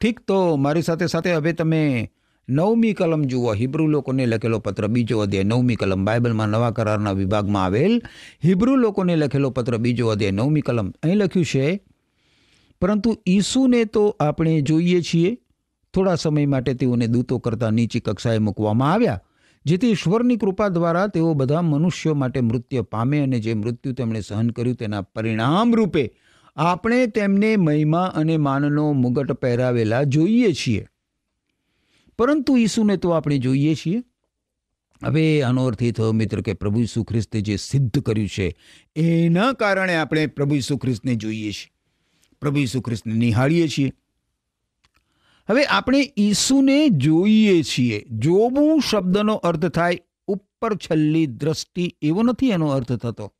ઠીક તો મારી સાથે સાથે હવે તમે નવમી કલમ જુઓ હિબ્રુ લોકોને લખેલો પત્ર બીજો અધ્યાય નવમી કલમ બાઇબલમાં નવા કરારના વિભાગમાં આવેલ હિબ્રુ લોકોને લખેલો પત્ર બીજો અધ્યાય નવમી કલમ અહીં લખ્યું છે પરંતુ ઈસુને તો આપણે જોઈએ છીએ થોડા સમય માટે તેઓને દૂતો કરતાં નીચી કક્ષાએ મૂકવામાં આવ્યા જેથી ઈશ્વરની કૃપા દ્વારા તેઓ બધા મનુષ્યો માટે મૃત્યુ પામે અને જે મૃત્યુ તેમણે સહન કર્યું તેના પરિણામ રૂપે આપણે તેમને મહિમા અને માનનો મુગટ પહેરાવેલા જોઈએ છીએ પરંતુ ઈસુને તો આપણે જોઈએ છીએ હવે આનો અર્થ એ થયો મિત્ર કે પ્રભુ ઈસુ ખ્રિસ્તે જે સિદ્ધ કર્યું છે એના કારણે આપણે પ્રભુ ઈસુ ખ્રિસ્તને જોઈએ છીએ પ્રભુ ઈસુ ખ્રિસ્તને નિહાળીએ છીએ હવે આપણે ઈસુને જોઈએ છીએ જોવું શબ્દનો અર્થ થાય ઉપર છલ્લી દ્રષ્ટિ એવો નથી એનો અર્થ થતો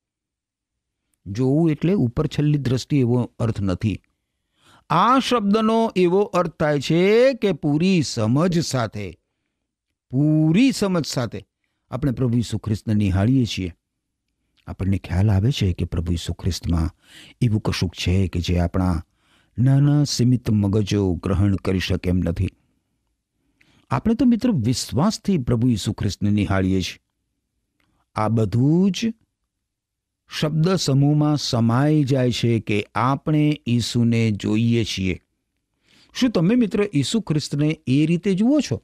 જોવું એટલે ઉપર છેલ્લી દ્રષ્ટિ એવો અર્થ નથી આ શબ્દનો એવો અર્થ થાય છે કે પૂરી સમજ સાથે પૂરી સમજ સાથે આપણે પ્રભુ ઈસુ નિહાળીએ છીએ આપણને ખ્યાલ આવે છે કે પ્રભુ ઈસુ એવું કશુંક છે કે જે આપણા નાના સીમિત મગજો ગ્રહણ કરી શકે એમ નથી આપણે તો મિત્ર વિશ્વાસથી પ્રભુ ઈસુ નિહાળીએ છીએ આ બધું જ શબ્દ સમૂહમાં સમાઈ જાય છે કે આપણે ઈસુને જોઈએ છીએ શું તમે મિત્ર ઈસુ ખ્રિસ્તને એ રીતે જુઓ છો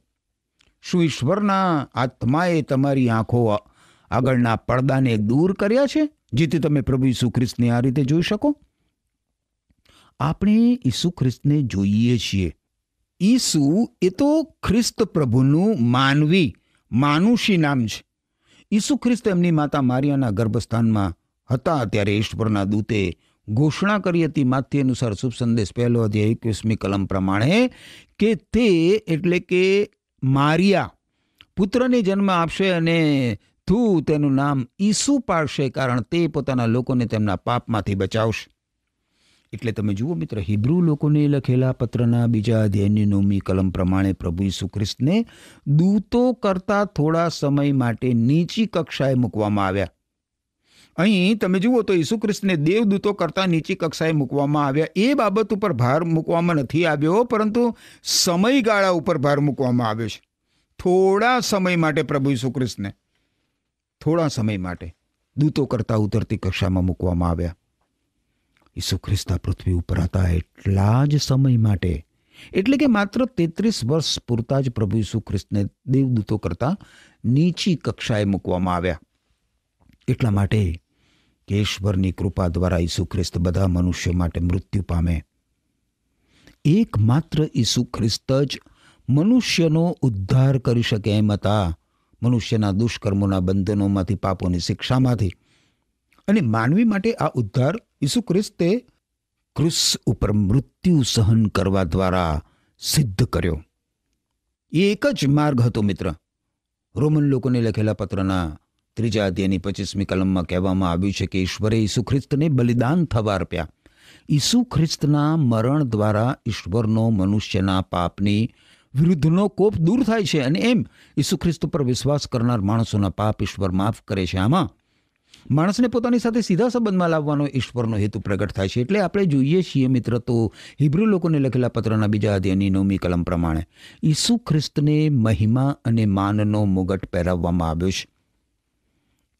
શું ઈશ્વરના આત્માએ તમારી આંખો આગળના પડદાને દૂર કર્યા છે જેથી તમે પ્રભુ ઈસુ ખ્રિસ્તને આ રીતે જોઈ શકો આપણે ઈસુ ખ્રિસ્તને જોઈએ છીએ ઈસુ એ તો ખ્રિસ્ત પ્રભુનું માનવી માનુષી નામ છે ઈસુ ખ્રિસ્ત એમની માતા મારિયાના ગર્ભસ્થાનમાં હતા ત્યારે ઈશ્વરના દૂતે ઘોષણા કરી હતી માથી અનુસાર શુભ સંદેશ પહેલો અધ્યાય એકવીસમી કલમ પ્રમાણે કે તે એટલે કે મારિયા પુત્રને જન્મ આપશે અને થુ તેનું નામ ઈસુ પાડશે કારણ તે પોતાના લોકોને તેમના પાપમાંથી બચાવશે એટલે તમે જુઓ મિત્ર હિબ્રુ લોકોને લખેલા પત્રના બીજા અધ્યાયની નવમી કલમ પ્રમાણે પ્રભુ ઈસુ ખ્રિસ્તને દૂતો કરતાં થોડા સમય માટે નીચી કક્ષાએ મૂકવામાં આવ્યા અહીં તમે જુઓ તો ઈસુ ખ્રિસ્તને દેવદૂતો કરતાં નીચી કક્ષાએ મૂકવામાં આવ્યા એ બાબત ઉપર ભાર મૂકવામાં નથી આવ્યો પરંતુ સમયગાળા ઉપર ભાર મૂકવામાં આવ્યો છે થોડા સમય માટે પ્રભુ ઈસુ ખ્રિસ્તને થોડા સમય માટે દૂતો કરતાં ઉતરતી કક્ષામાં મૂકવામાં આવ્યા ઈસુ ખ્રિસ્ત પૃથ્વી ઉપર હતા એટલા જ સમય માટે એટલે કે માત્ર તેત્રીસ વર્ષ પૂરતા જ પ્રભુ ઈસુ ખ્રિસ્તને દેવદૂતો કરતાં નીચી કક્ષાએ મૂકવામાં આવ્યા એટલા માટે કે ઈશ્વરની કૃપા દ્વારા ઈસુ ખ્રિસ્ત બધા મનુષ્ય માટે મૃત્યુ પામે એકમાત્ર ઈસુ ખ્રિસ્ત જ મનુષ્યનો ઉદ્ધાર કરી શકે એમ હતા મનુષ્યના દુષ્કર્મોના બંધનોમાંથી પાપોની શિક્ષામાંથી અને માનવી માટે આ ઉદ્ધાર ઈસુ ખ્રિસ્તે ક્રુસ ઉપર મૃત્યુ સહન કરવા દ્વારા સિદ્ધ કર્યો એ એક જ માર્ગ હતો મિત્ર રોમન લોકોને લખેલા પત્રના ત્રીજા અધ્યાયની પચીસમી કલમમાં કહેવામાં આવ્યું છે કે ઈશ્વરે ઈસુ ખ્રિસ્તને બલિદાન થવા અર્પ્યા ઈસુ ખ્રિસ્તના મરણ દ્વારા ઈશ્વરનો મનુષ્યના પાપની વિરુદ્ધનો કોપ દૂર થાય છે અને એમ ઈસુ ખ્રિસ્ત પર વિશ્વાસ કરનાર માણસોના પાપ ઈશ્વર માફ કરે છે આમાં માણસને પોતાની સાથે સીધા સંબંધમાં લાવવાનો ઈશ્વરનો હેતુ પ્રગટ થાય છે એટલે આપણે જોઈએ છીએ મિત્ર તો હિબ્રુ લોકોને લખેલા પત્રના બીજા અધ્યાયની નવમી કલમ પ્રમાણે ઈસુ ખ્રિસ્તને મહિમા અને માનનો મુગટ પહેરાવવામાં આવ્યો છે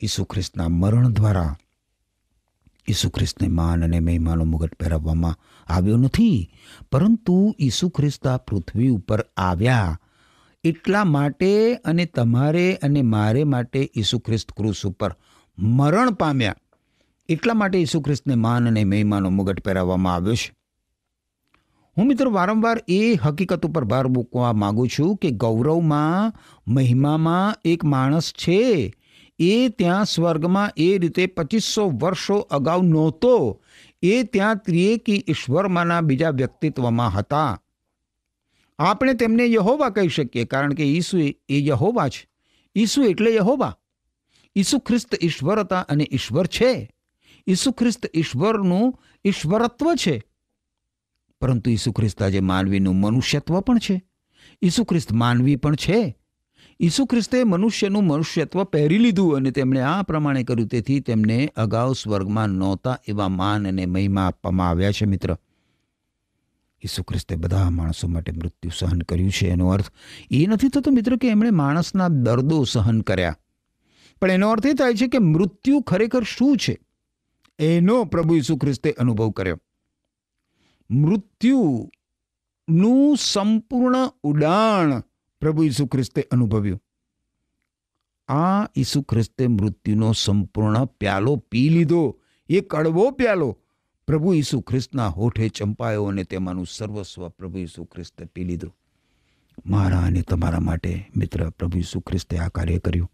ઈસુ ખ્રિસ્તના મરણ દ્વારા ઈસુ ખ્રિસ્તને માન અને મહેમાનો મુગટ પહેરાવવામાં આવ્યો નથી પરંતુ ઈસુ ખ્રિસ્ત આ પૃથ્વી ઉપર આવ્યા એટલા માટે અને તમારે અને મારે માટે ઈસુ ખ્રિસ્ત ક્રુસ ઉપર મરણ પામ્યા એટલા માટે ઈસુ ખ્રિસ્તને માન અને મહેમાનો મુગટ પહેરાવવામાં આવ્યો છે હું મિત્ર વારંવાર એ હકીકત ઉપર ભાર મૂકવા માગું છું કે ગૌરવમાં મહિમામાં એક માણસ છે એ ત્યાં સ્વર્ગમાં એ રીતે પચીસો વર્ષો અગાઉ નહોતો એ ત્યાં ત્રિએકી ઈશ્વરમાંના બીજા વ્યક્તિત્વમાં હતા આપણે તેમને યહોવા કહી શકીએ કારણ કે ઈસુ એ યહોવા છે ઈસુ એટલે યહોવા ઈસુ ખ્રિસ્ત ઈશ્વર હતા અને ઈશ્વર છે ઈસુ ખ્રિસ્ત ઈશ્વરનું ઈશ્વરત્વ છે પરંતુ ઈસુ ખ્રિસ્ત આજે માનવીનું મનુષ્યત્વ પણ છે ઈસુ ખ્રિસ્ત માનવી પણ છે ઈસુ ખ્રિસ્તે મનુષ્યનું મનુષ્યત્વ પહેરી લીધું અને તેમણે આ પ્રમાણે કર્યું તેથી તેમને અગાઉ સ્વર્ગમાં નહોતા એવા માન અને મહિમા આપવામાં આવ્યા છે મિત્ર ઈસુ ખ્રિસ્તે બધા માણસો માટે મૃત્યુ સહન કર્યું છે એનો અર્થ એ નથી થતો મિત્ર કે એમણે માણસના દર્દો સહન કર્યા પણ એનો અર્થ એ થાય છે કે મૃત્યુ ખરેખર શું છે એનો પ્રભુ ઈસુ ખ્રિસ્તે અનુભવ કર્યો મૃત્યુનું સંપૂર્ણ ઉડાણ પ્રભુ ઈસુ ખ્રિસ્તે અનુભવ્યું આ ઈસુ ખ્રિસ્તે મૃત્યુનો સંપૂર્ણ પ્યાલો પી લીધો એ કડવો પ્યાલો પ્રભુ ઈસુ ખ્રિસ્તના હોઠે ચંપાયો અને તેમાંનું સર્વસ્વ પ્રભુ ઈસુ ખ્રિસ્તે પી લીધું મારા અને તમારા માટે મિત્ર પ્રભુ ઈસુ ખ્રિસ્તે આ કાર્ય કર્યું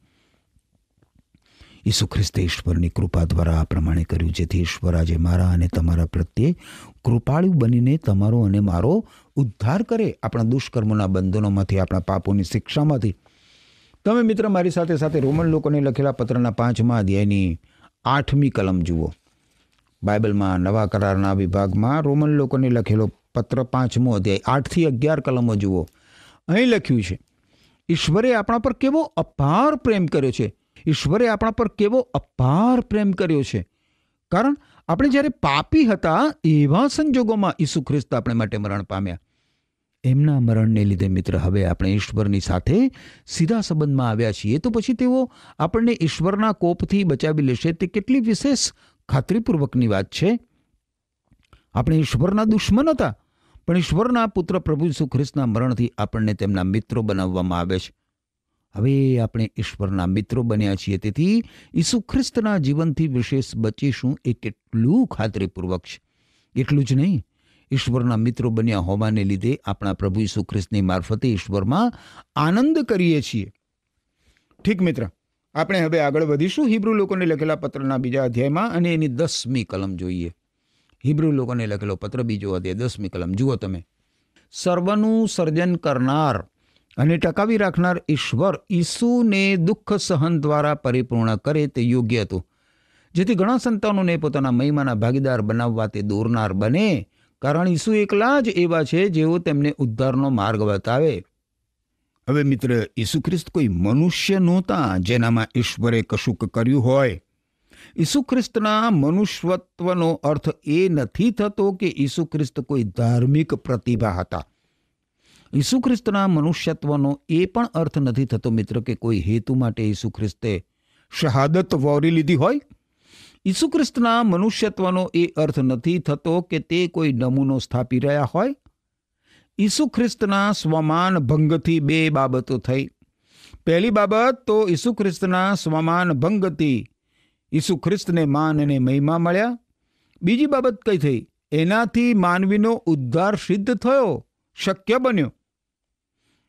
ઈસુ ખ્રિસ્તે ઈશ્વરની કૃપા દ્વારા આ પ્રમાણે કર્યું જેથી ઈશ્વર આજે મારા અને તમારા પ્રત્યે કૃપાળુ બનીને તમારો અને મારો ઉદ્ધાર કરે આપણા દુષ્કર્મોના બંધનોમાંથી આપણા પાપોની શિક્ષામાંથી તમે મિત્ર મારી સાથે સાથે રોમન લોકોને લખેલા પત્રના પાંચમા અધ્યાયની આઠમી કલમ જુઓ બાઇબલમાં નવા કરારના વિભાગમાં રોમન લોકોને લખેલો પત્ર પાંચમો અધ્યાય આઠથી અગિયાર કલમો જુઓ અહીં લખ્યું છે ઈશ્વરે આપણા પર કેવો અપાર પ્રેમ કર્યો છે ઈશ્વરે આપણા પર કેવો અપાર પ્રેમ કર્યો છે કારણ આપણે જ્યારે પાપી હતા એવા સંજોગોમાં ઈસુ ખ્રિસ્ત આપણે માટે મરણ પામ્યા એમના મરણને લીધે મિત્ર હવે આપણે ઈશ્વરની સાથે સીધા સંબંધમાં આવ્યા છીએ તો પછી તેઓ આપણને ઈશ્વરના કોપથી બચાવી લેશે તે કેટલી વિશેષ ખાતરીપૂર્વકની વાત છે આપણે ઈશ્વરના દુશ્મન હતા પણ ઈશ્વરના પુત્ર પ્રભુ ઈસુ ખ્રિસ્તના મરણથી આપણને તેમના મિત્રો બનાવવામાં આવે છે હવે આપણે ઈશ્વરના મિત્રો બન્યા છીએ તેથી ઈસુ ખ્રિસ્તના જીવનથી વિશેષ બચીશું એ કેટલું ખાતરીપૂર્વક છે એટલું જ નહીં ઈશ્વરના મિત્રો બન્યા હોવાને લીધે આપણા પ્રભુ ઈસુ ખ્રિસ્તની મારફતે ઈશ્વરમાં આનંદ કરીએ છીએ ઠીક મિત્ર આપણે હવે આગળ વધીશું હિબ્રુ લોકોને લખેલા પત્રના બીજા અધ્યાયમાં અને એની દસમી કલમ જોઈએ હિબ્રુ લોકોને લખેલો પત્ર બીજો અધ્યાય દસમી કલમ જુઓ તમે સર્વનું સર્જન કરનાર અને ટકાવી રાખનાર ઈશ્વર ઈસુને દુઃખ સહન દ્વારા પરિપૂર્ણ કરે તે યોગ્ય હતું જેથી ઘણા સંતાનોને પોતાના મહિમાના ભાગીદાર બનાવવા તે દોરનાર બને કારણ ઈસુ એકલા જ એવા છે જેઓ તેમને ઉદ્ધારનો માર્ગ બતાવે હવે મિત્ર ઈસુ ખ્રિસ્ત કોઈ મનુષ્ય નહોતા જેનામાં ઈશ્વરે કશુંક કર્યું હોય ઈસુ ખ્રિસ્તના મનુષ્યત્વનો અર્થ એ નથી થતો કે ઈસુ ખ્રિસ્ત કોઈ ધાર્મિક પ્રતિભા હતા ઈસુખ્રિસ્તના મનુષ્યત્વનો એ પણ અર્થ નથી થતો મિત્ર કે કોઈ હેતુ માટે ઈસુ ખ્રિસ્તે શહાદત વોરી લીધી હોય ઈસુ મનુષ્યત્વનો એ અર્થ નથી થતો કે તે કોઈ નમૂનો સ્થાપી રહ્યા હોય ઈસુ ખ્રિસ્તના સ્વમાન ભંગથી બે બાબતો થઈ પહેલી બાબત તો ઈસુ ખ્રિસ્તના સ્વમાન ભંગથી ઈસુ ખ્રિસ્તને માન અને મહિમા મળ્યા બીજી બાબત કઈ થઈ એનાથી માનવીનો ઉદ્ધાર સિદ્ધ થયો શક્ય બન્યો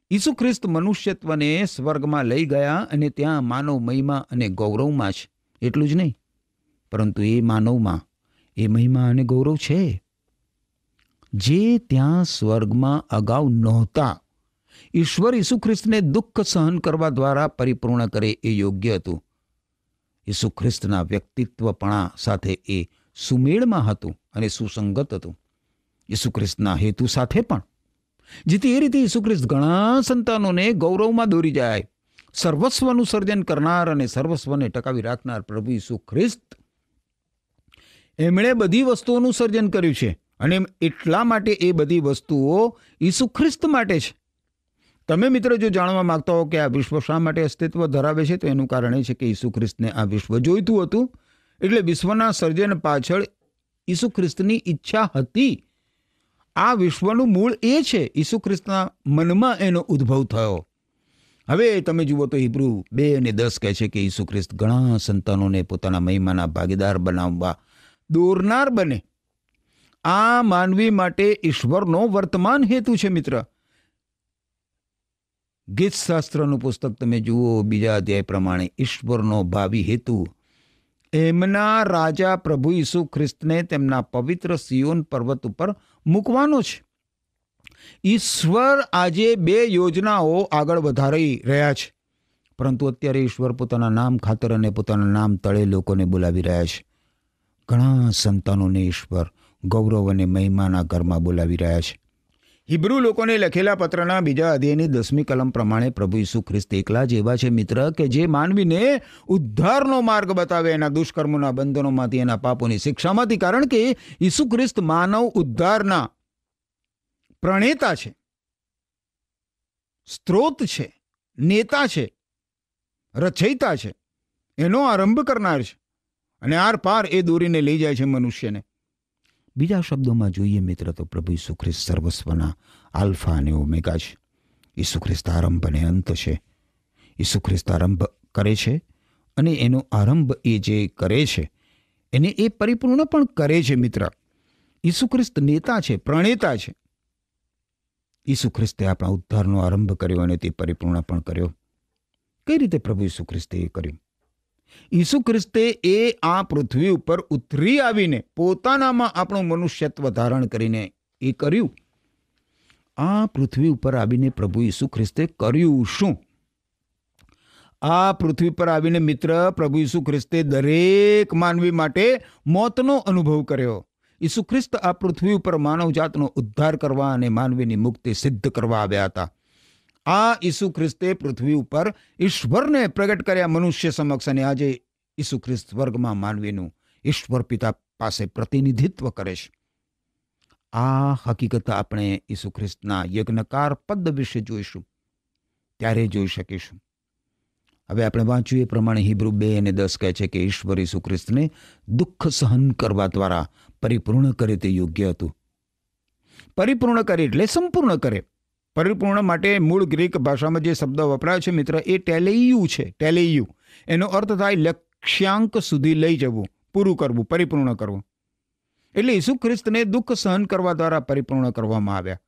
ઈસુ ખ્રિસ્ત મનુષ્યત્વને સ્વર્ગમાં લઈ ગયા અને ત્યાં માનવ મહિમા અને ગૌરવમાં છે એટલું જ નહીં પરંતુ એ માનવમાં એ મહિમા અને ગૌરવ છે જે ત્યાં સ્વર્ગમાં અગાઉ નહોતા ઈશ્વર ઈસુ ખ્રિસ્તને દુઃખ સહન કરવા દ્વારા પરિપૂર્ણ કરે એ યોગ્ય હતું ઈસુ ખ્રિસ્તના વ્યક્તિત્વપણા સાથે એ સુમેળમાં હતું અને સુસંગત હતું ઈસુ ખ્રિસ્તના હેતુ સાથે પણ જેથી એ રીતે ખ્રિસ્ત ઘણા સંતાનોને ગૌરવમાં દોરી જાય સર્વસ્વનું સર્જન કરનાર અને સર્વસ્વને ટકાવી રાખનાર પ્રભુ ઈસુ ખ્રિસ્ત એમણે બધી વસ્તુઓનું સર્જન કર્યું છે અને એટલા માટે એ બધી વસ્તુઓ ઈસુ ખ્રિસ્ત માટે છે તમે મિત્ર જો જાણવા માગતા હો કે આ વિશ્વ શા માટે અસ્તિત્વ ધરાવે છે તો એનું કારણ એ છે કે ઈસુ ખ્રિસ્તને આ વિશ્વ જોઈતું હતું એટલે વિશ્વના સર્જન પાછળ ઈસુ ખ્રિસ્તની ઈચ્છા હતી આ વિશ્વનું મૂળ એ છે ઈસુ ખ્રિસ્તના મનમાં એનો ઉદ્ભવ થયો હવે તમે જુઓ તો હિબ્રુ બે અને દસ કહે છે કે ઈસુ ખ્રિસ્ત ઘણા સંતાનોને પોતાના મહિમાના ભાગીદાર બનાવવા દોરનાર બને આ માનવી માટે ઈશ્વરનો વર્તમાન હેતુ છે મિત્ર ગીતશાસ્ત્રનું પુસ્તક તમે જુઓ બીજા અધ્યાય પ્રમાણે ઈશ્વરનો ભાવિ હેતુ એમના રાજા પ્રભુ ઈસુ ખ્રિસ્તને તેમના પવિત્ર સિયોન પર્વત ઉપર મૂકવાનો છે ઈશ્વર આજે બે યોજનાઓ આગળ વધારી રહ્યા છે પરંતુ અત્યારે ઈશ્વર પોતાના નામ ખાતર અને પોતાના નામ તળે લોકોને બોલાવી રહ્યા છે ઘણા સંતાનોને ઈશ્વર ગૌરવ અને મહિમાના ઘરમાં બોલાવી રહ્યા છે હિબ્રુ લોકોને લખેલા પત્રના બીજા અધ્યાયની દસમી કલમ પ્રમાણે પ્રભુ ઈસુ ખ્રિસ્ત એકલા જ એવા છે મિત્ર કે જે માનવીને ઉદ્ધારનો માર્ગ બતાવે એના દુષ્કર્મોના બંધનોમાંથી એના પાપોની શિક્ષામાંથી કારણ કે ઈસુ ખ્રિસ્ત માનવ ઉદ્ધારના પ્રણેતા છે સ્ત્રોત છે નેતા છે રચયિતા છે એનો આરંભ કરનાર છે અને આર પાર એ દોરીને લઈ જાય છે મનુષ્યને બીજા શબ્દોમાં જોઈએ મિત્ર તો પ્રભુ ઈસુ સર્વસ્વના આલ્ફા અને ઓમેગા છે ઈસુ ખ્રિસ્ત આરંભ અને અંત છે ઈસુ ખ્રિસ્ત આરંભ કરે છે અને એનો આરંભ એ જે કરે છે એને એ પરિપૂર્ણ પણ કરે છે મિત્ર ઈસુ ખ્રિસ્ત નેતા છે પ્રણેતા છે ઈસુ ખ્રિસ્તે આપણા ઉદ્ધારનો આરંભ કર્યો અને તે પરિપૂર્ણ પણ કર્યો કઈ રીતે પ્રભુ ઈસુ એ કર્યું ઈસુ ખ્રિસ્તે એ આ પૃથ્વી ઉપર ઉતરી આવીને પોતાનામાં આપણું મનુષ્યત્વ ધારણ કરીને એ કર્યું આ પૃથ્વી ઉપર આવીને પ્રભુ ઈસુ ખ્રિસ્તે કર્યું શું આ પૃથ્વી પર આવીને મિત્ર પ્રભુ ઈસુ ખ્રિસ્તે દરેક માનવી માટે મોતનો અનુભવ કર્યો ઈસુ ખ્રિસ્ત આ પૃથ્વી ઉપર માનવજાતનો ઉદ્ધાર કરવા અને માનવીની મુક્તિ સિદ્ધ કરવા આવ્યા હતા આ ઈસુ ખ્રિસ્તે પૃથ્વી ઉપર ઈશ્વરને પ્રગટ કર્યા મનુષ્ય સમક્ષ અને આજે ઈસુ ખ્રિસ્ત વર્ગમાં માનવીનું ઈશ્વર પિતા પાસે પ્રતિનિધિત્વ કરે છે આ હકીકત આપણે ઈસુ ખ્રિસ્તના યજ્ઞકાર પદ વિશે જોઈશું ત્યારે જોઈ શકીશું હવે આપણે વાંચ્યું એ પ્રમાણે હિબ્રુ બે અને દસ કહે છે કે ઈશ્વર ઈસુ ખ્રિસ્તને દુઃખ સહન કરવા દ્વારા પરિપૂર્ણ કરે તે યોગ્ય હતું પરિપૂર્ણ કરે એટલે સંપૂર્ણ કરે પરિપૂર્ણ માટે મૂળ ગ્રીક ભાષામાં જે શબ્દ વપરાયો છે મિત્ર એ ટેલેયુ છે ટેલેયુ એનો અર્થ થાય લક્ષ્યાંક સુધી લઈ જવું પૂરું કરવું પરિપૂર્ણ કરવું એટલે ઈસુ ખ્રિસ્તને દુઃખ સહન કરવા દ્વારા પરિપૂર્ણ કરવામાં આવ્યા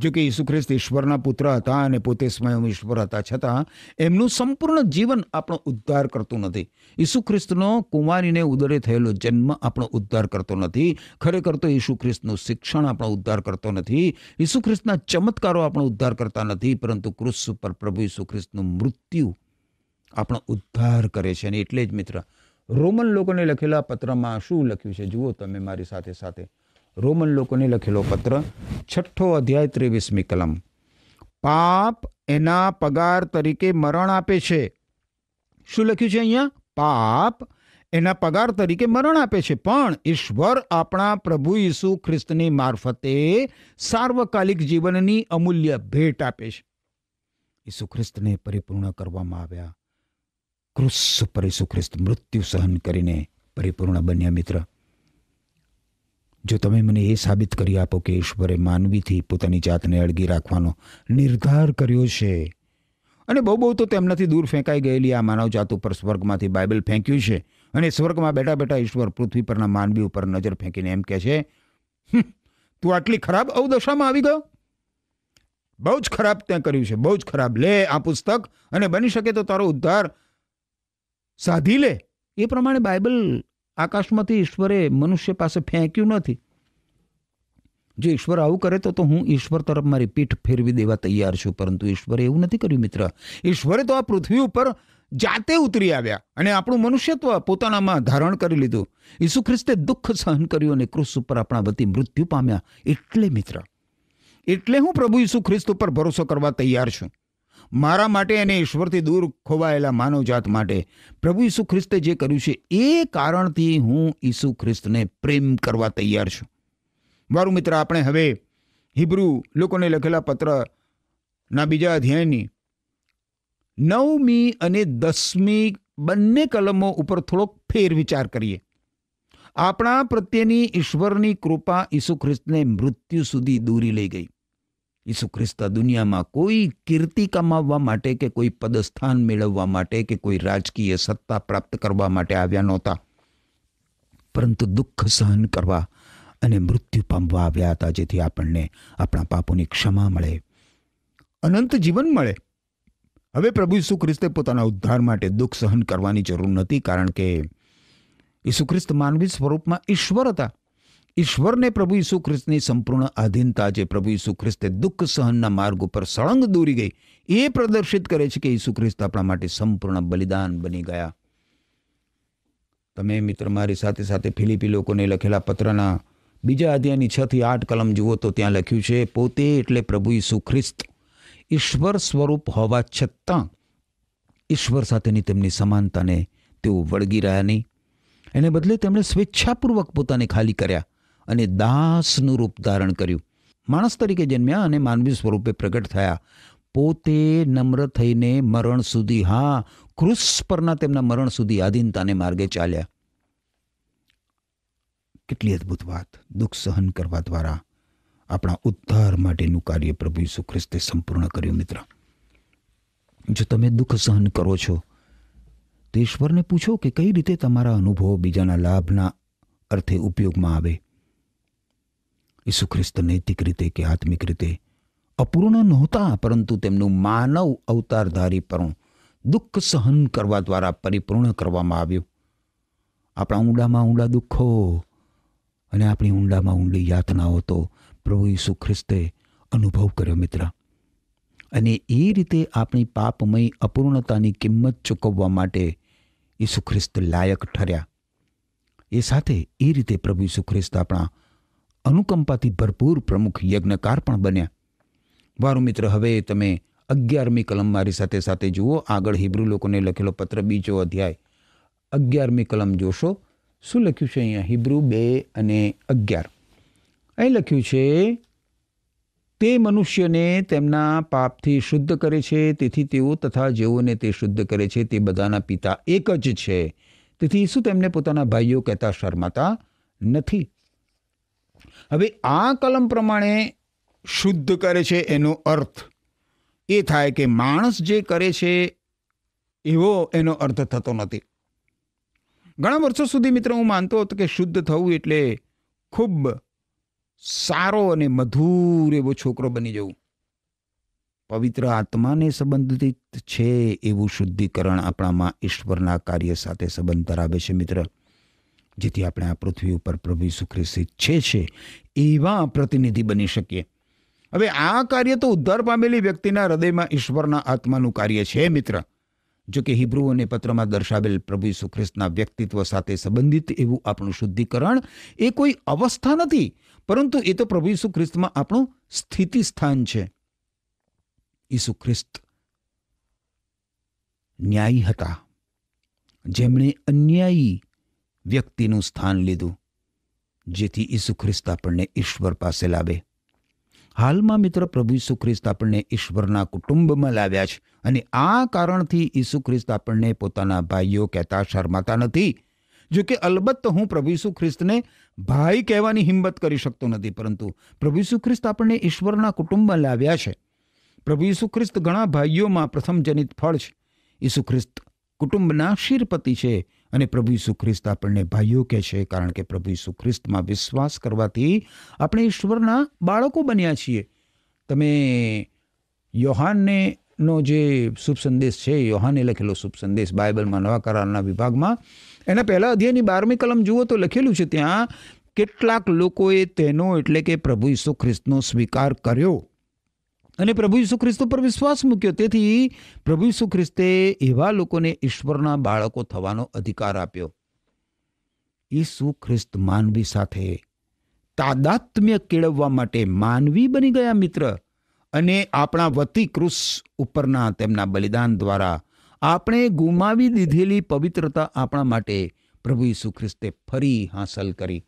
જો કે ઈસુ ખ્રિસ્ત ઈશ્વરના પુત્ર હતા અને પોતે સ્વયં ઈશ્વર હતા છતાં એમનું સંપૂર્ણ જીવન આપણો ઉદ્ધાર કરતું નથી ઈસુ ખ્રિસ્તનો કુંવારીને ઉદરે થયેલો જન્મ આપણો ઉદ્ધાર કરતો નથી ખરેખર તો ઈસુ ખ્રિસ્તનું શિક્ષણ આપણો ઉદ્ધાર કરતો નથી ઈસુ ખ્રિસ્તના ચમત્કારો આપણો ઉદ્ધાર કરતા નથી પરંતુ ક્રુસ ઉપર પ્રભુ ઈસુ ખ્રિસ્તનું મૃત્યુ આપણો ઉદ્ધાર કરે છે અને એટલે જ મિત્ર રોમન લોકોને લખેલા પત્રમાં શું લખ્યું છે જુઓ તમે મારી સાથે સાથે રોમન લોકોને લખેલો પત્ર છઠ્ઠો અધ્યાય ત્રેવીસમી કલમ પાપ એના પગાર તરીકે મરણ આપે છે શું લખ્યું છે અહીંયા પાપ એના પગાર તરીકે મરણ આપે છે પણ ઈશ્વર આપણા પ્રભુ ઈસુ ખ્રિસ્તની મારફતે સાર્વકાલિક જીવનની અમૂલ્ય ભેટ આપે છે ઈસુ ખ્રિસ્તને પરિપૂર્ણ કરવામાં આવ્યા ક્રુસ પર ઈસુ ખ્રિસ્ત મૃત્યુ સહન કરીને પરિપૂર્ણ બન્યા મિત્ર જો તમે મને એ સાબિત કરી આપો કે ઈશ્વરે માનવીથી પોતાની જાતને અળગી રાખવાનો નિર્ધાર કર્યો છે અને બહુ બહુ તો તેમનાથી દૂર ફેંકાઈ ગયેલી આ માનવ જાત ઉપર સ્વર્ગમાંથી બાઇબલ ફેંક્યું છે અને સ્વર્ગમાં બેઠા બેઠા ઈશ્વર પૃથ્વી પરના માનવી ઉપર નજર ફેંકીને એમ કહે છે તું આટલી ખરાબ અવદશામાં આવી ગયો બહુ જ ખરાબ ત્યાં કર્યું છે બહુ જ ખરાબ લે આ પુસ્તક અને બની શકે તો તારો ઉદ્ધાર સાધી લે એ પ્રમાણે બાઇબલ આકાશમાંથી ઈશ્વરે મનુષ્ય પાસે ફેંક્યું નથી જો ઈશ્વર આવું કરે તો તો હું ઈશ્વર તરફ મારી પીઠ ફેરવી દેવા તૈયાર છું પરંતુ ઈશ્વરે એવું નથી કર્યું મિત્ર ઈશ્વરે તો આ પૃથ્વી ઉપર જાતે ઉતરી આવ્યા અને આપણું મનુષ્યત્વ પોતાનામાં ધારણ કરી લીધું ઈસુ ખ્રિસ્તે દુઃખ સહન કર્યું અને ક્રુસ ઉપર આપણા વતી મૃત્યુ પામ્યા એટલે મિત્ર એટલે હું પ્રભુ ઈસુ ખ્રિસ્ત ઉપર ભરોસો કરવા તૈયાર છું મારા માટે અને ઈશ્વરથી દૂર ખોવાયેલા માનવજાત માટે પ્રભુ ઈસુ ખ્રિસ્તે જે કર્યું છે એ કારણથી હું ઈસુ ખ્રિસ્તને પ્રેમ કરવા તૈયાર છું મારું મિત્ર આપણે હવે હિબ્રુ લોકોને લખેલા પત્રના બીજા અધ્યાયની નવમી અને દસમી બંને કલમો ઉપર થોડોક ફેર વિચાર કરીએ આપણા પ્રત્યેની ઈશ્વરની કૃપા ઈસુ ખ્રિસ્તને મૃત્યુ સુધી દૂરી લઈ ગઈ ઈસુ ખ્રિસ્તા દુનિયામાં કોઈ કીર્તિ કમાવવા માટે કે કોઈ પદસ્થાન મેળવવા માટે કે કોઈ રાજકીય સત્તા પ્રાપ્ત કરવા માટે આવ્યા નહોતા પરંતુ દુઃખ સહન કરવા અને મૃત્યુ પામવા આવ્યા હતા જેથી આપણને આપણા પાપોની ક્ષમા મળે અનંત જીવન મળે હવે પ્રભુ ઈસુ ખ્રિસ્તે પોતાના ઉદ્ધાર માટે દુઃખ સહન કરવાની જરૂર નથી કારણ કે ઈસુ ખ્રિસ્ત માનવી સ્વરૂપમાં ઈશ્વર હતા ઈશ્વરને પ્રભુ ઈસુ ખ્રિસ્તની સંપૂર્ણ આધીનતા જે પ્રભુ ઈસુ ખ્રિસ્તે દુઃખ સહનના માર્ગ ઉપર સળંગ દોરી ગઈ એ પ્રદર્શિત કરે છે કે ઈસુ ખ્રિસ્ત આપણા માટે સંપૂર્ણ બલિદાન બની ગયા તમે મિત્ર મારી સાથે સાથે ફિલિપી લોકોને લખેલા પત્રના બીજા અધ્યાયની છ થી આઠ કલમ જુઓ તો ત્યાં લખ્યું છે પોતે એટલે પ્રભુ ઈસુ ખ્રિસ્ત ઈશ્વર સ્વરૂપ હોવા છતાં ઈશ્વર સાથેની તેમની સમાનતાને તેઓ વળગી રહ્યા નહીં એને બદલે તેમણે સ્વેચ્છાપૂર્વક પોતાને ખાલી કર્યા અને દાસનું રૂપ ધારણ કર્યું માણસ તરીકે જન્મ્યા અને માનવી સ્વરૂપે પ્રગટ થયા પોતે નમ્ર થઈને મરણ સુધી હા ક્રુસ પરના તેમના મરણ સુધી આધીનતાને માર્ગે ચાલ્યા કેટલી અદ્ભુત વાત દુઃખ સહન કરવા દ્વારા આપણા ઉદ્ધાર માટેનું કાર્ય પ્રભુ ઈસુ ખ્રિસ્તે સંપૂર્ણ કર્યું મિત્ર જો તમે દુઃખ સહન કરો છો તો ઈશ્વરને પૂછો કે કઈ રીતે તમારા અનુભવો બીજાના લાભના અર્થે ઉપયોગમાં આવે ઈસુ ખ્રિસ્ત નૈતિક રીતે કે આત્મિક રીતે અપૂર્ણ નહોતા પરંતુ તેમનું માનવ અવતારધારી પણ દુઃખ સહન કરવા દ્વારા પરિપૂર્ણ કરવામાં આવ્યું આપણા ઊંડામાં ઊંડા દુઃખો અને આપણી ઊંડામાં ઊંડી યાતનાઓ તો પ્રભુ ઈસુ ખ્રિસ્તે અનુભવ કર્યો મિત્ર અને એ રીતે આપણી પાપમય અપૂર્ણતાની કિંમત ચૂકવવા માટે ઈસુ ખ્રિસ્ત લાયક ઠર્યા એ સાથે એ રીતે પ્રભુ ઈસુ ખ્રિસ્ત આપણા અનુકંપાથી ભરપૂર પ્રમુખ યજ્ઞકાર પણ બન્યા વારું મિત્ર હવે તમે અગિયારમી કલમ મારી સાથે સાથે જુઓ આગળ હિબ્રુ લોકોને લખેલો પત્ર બીજો અધ્યાય અગિયારમી કલમ જોશો શું લખ્યું છે અહીંયા હિબ્રુ બે અને અગિયાર અહીં લખ્યું છે તે મનુષ્યને તેમના પાપથી શુદ્ધ કરે છે તેથી તેઓ તથા જેઓને તે શુદ્ધ કરે છે તે બધાના પિતા એક જ છે તેથી શું તેમને પોતાના ભાઈઓ કહેતા શરમાતા નથી હવે આ કલમ પ્રમાણે શુદ્ધ કરે છે એનો અર્થ એ થાય કે માણસ જે કરે છે એવો એનો અર્થ થતો નથી ઘણા વર્ષો સુધી મિત્ર હું માનતો હતો કે શુદ્ધ થવું એટલે ખૂબ સારો અને મધુર એવો છોકરો બની જવું પવિત્ર આત્માને સંબંધિત છે એવું શુદ્ધિકરણ આપણામાં ઈશ્વરના કાર્ય સાથે સંબંધ ધરાવે છે મિત્ર જેથી આપણે આ પૃથ્વી ઉપર પ્રભુ ઈસુ ઈચ્છે છે એવા પ્રતિનિધિ બની શકીએ હવે આ કાર્ય તો ઉદ્ધાર પામેલી વ્યક્તિના હૃદયમાં ઈશ્વરના આત્માનું કાર્ય છે મિત્ર જો કે હિબ્રુ અને પત્રમાં દર્શાવેલ પ્રભુ ઈસુ વ્યક્તિત્વ સાથે સંબંધિત એવું આપણું શુદ્ધિકરણ એ કોઈ અવસ્થા નથી પરંતુ એ તો પ્રભુ ઈસુ આપણું સ્થિતિ સ્થાન છે ઈસુ ખ્રિસ્ત ન્યાયી હતા જેમણે અન્યાયી વ્યક્તિનું સ્થાન લીધું જેથી ઈસુ ખ્રિસ્ત આપણને ઈશ્વર પાસે લાવે હાલમાં મિત્ર પ્રભુ ઈસુ ખ્રિસ્ત આપણને ઈશ્વરના કુટુંબમાં લાવ્યા છે અને આ કારણથી ઈસુ ખ્રિસ્ત આપણને પોતાના ભાઈઓ કહેતા શરમાતા નથી જોકે અલબત્ત હું પ્રભુ ઈસુ ખ્રિસ્તને ભાઈ કહેવાની હિંમત કરી શકતો નથી પરંતુ પ્રભુ ઈસુ ખ્રિસ્ત આપણને ઈશ્વરના કુટુંબમાં લાવ્યા છે પ્રભુ ઈસુ ખ્રિસ્ત ઘણા ભાઈઓમાં પ્રથમ જનિત ફળ છે ઈસુ ખ્રિસ્ત કુટુંબના શિરપતિ છે અને પ્રભુ ઈસુ ખ્રિસ્ત આપણને ભાઈઓ કહે છે કારણ કે પ્રભુ ઈસુ ખ્રિસ્તમાં વિશ્વાસ કરવાથી આપણે ઈશ્વરના બાળકો બન્યા છીએ તમે યોહાનને નો જે શુભ સંદેશ છે યોહાને લખેલો શુભ સંદેશ બાઇબલમાં નવા કરારના વિભાગમાં એના પહેલાં અધ્યાયની બારમી કલમ જુઓ તો લખેલું છે ત્યાં કેટલાક લોકોએ તેનો એટલે કે પ્રભુ ઈસુ ખ્રિસ્તનો સ્વીકાર કર્યો અને પ્રભુ ઈસુ ખ્રિસ્ત પર વિશ્વાસ મૂક્યો તેથી પ્રભુ ઈસુ ખ્રિસ્તે એવા લોકોને ઈશ્વરના બાળકો થવાનો અધિકાર આપ્યો ઈસુ ખ્રિસ્ત માનવી સાથે તાદાત્મ્ય કેળવવા માટે માનવી બની ગયા મિત્ર અને આપણા વતી કૃષ ઉપરના તેમના બલિદાન દ્વારા આપણે ગુમાવી દીધેલી પવિત્રતા આપણા માટે પ્રભુ ઈસુ ખ્રિસ્તે ફરી હાંસલ કરી